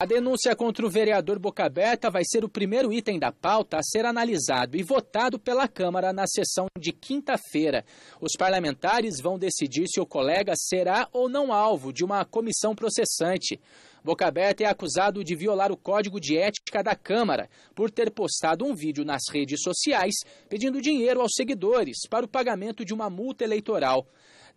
A denúncia contra o vereador Boca Aberta vai ser o primeiro item da pauta a ser analisado e votado pela Câmara na sessão de quinta-feira. Os parlamentares vão decidir se o colega será ou não alvo de uma comissão processante. Boca Aberta é acusado de violar o código de ética da Câmara por ter postado um vídeo nas redes sociais pedindo dinheiro aos seguidores para o pagamento de uma multa eleitoral.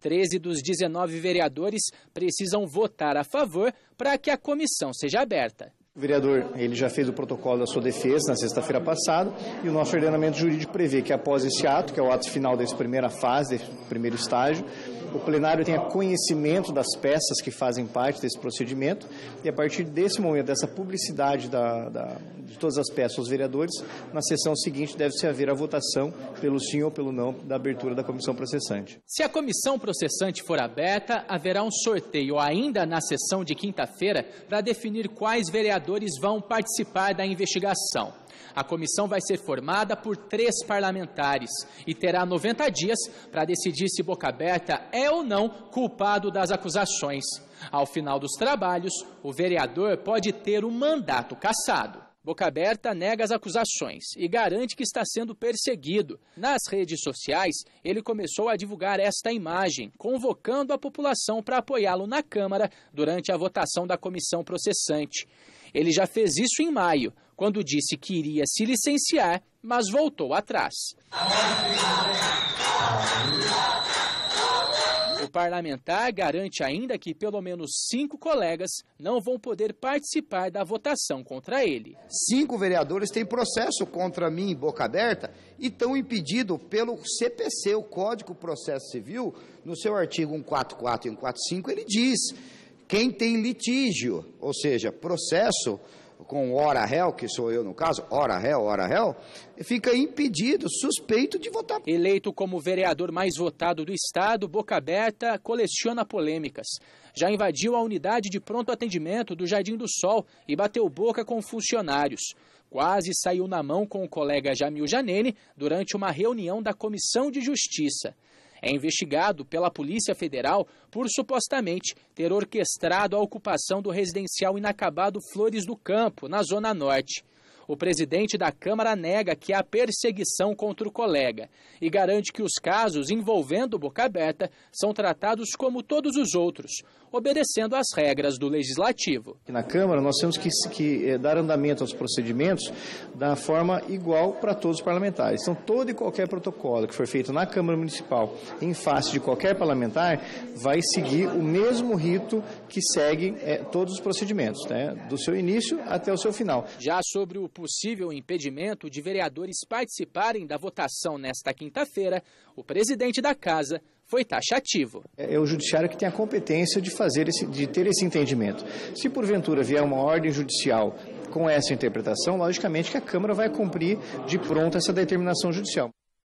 13 dos 19 vereadores precisam votar a favor para que a comissão seja aberta. O vereador ele já fez o protocolo da sua defesa na sexta-feira passada e o nosso ordenamento jurídico prevê que após esse ato, que é o ato final dessa primeira fase, desse primeiro estágio, o plenário tenha conhecimento das peças que fazem parte desse procedimento e a partir desse momento, dessa publicidade da, da, de todas as peças aos vereadores, na sessão seguinte deve-se haver a votação pelo sim ou pelo não da abertura da comissão processante. Se a comissão processante for aberta, haverá um sorteio ainda na sessão de quinta-feira para definir quais vereadores vão participar da investigação. A comissão vai ser formada por três parlamentares e terá 90 dias para decidir se Boca Aberta é ou não culpado das acusações. Ao final dos trabalhos, o vereador pode ter o um mandato cassado. Boca Aberta nega as acusações e garante que está sendo perseguido. Nas redes sociais, ele começou a divulgar esta imagem, convocando a população para apoiá-lo na Câmara durante a votação da comissão processante. Ele já fez isso em maio, quando disse que iria se licenciar, mas voltou atrás. O parlamentar garante ainda que pelo menos cinco colegas não vão poder participar da votação contra ele. Cinco vereadores têm processo contra mim, em boca aberta, e estão impedidos pelo CPC, o Código Processo Civil, no seu artigo 144 e 145, ele diz: quem tem litígio, ou seja, processo com hora réu, que sou eu no caso, hora réu, hora réu, fica impedido, suspeito de votar. Eleito como vereador mais votado do estado, Boca Aberta coleciona polêmicas. Já invadiu a unidade de pronto atendimento do Jardim do Sol e bateu boca com funcionários. Quase saiu na mão com o colega Jamil Janene durante uma reunião da Comissão de Justiça é investigado pela Polícia Federal por supostamente ter orquestrado a ocupação do residencial inacabado Flores do Campo, na Zona Norte. O presidente da Câmara nega que há perseguição contra o colega e garante que os casos envolvendo Boca Aberta são tratados como todos os outros, obedecendo às regras do legislativo. Na Câmara, nós temos que, que eh, dar andamento aos procedimentos da forma igual para todos os parlamentares. Então, todo e qualquer protocolo que for feito na Câmara Municipal em face de qualquer parlamentar vai seguir o mesmo rito que segue é, todos os procedimentos, né, do seu início até o seu final. Já sobre o possível impedimento de vereadores participarem da votação nesta quinta-feira, o presidente da casa foi taxativo. É, é o judiciário que tem a competência de fazer esse, de ter esse entendimento. Se porventura vier uma ordem judicial com essa interpretação, logicamente que a Câmara vai cumprir de pronto essa determinação judicial.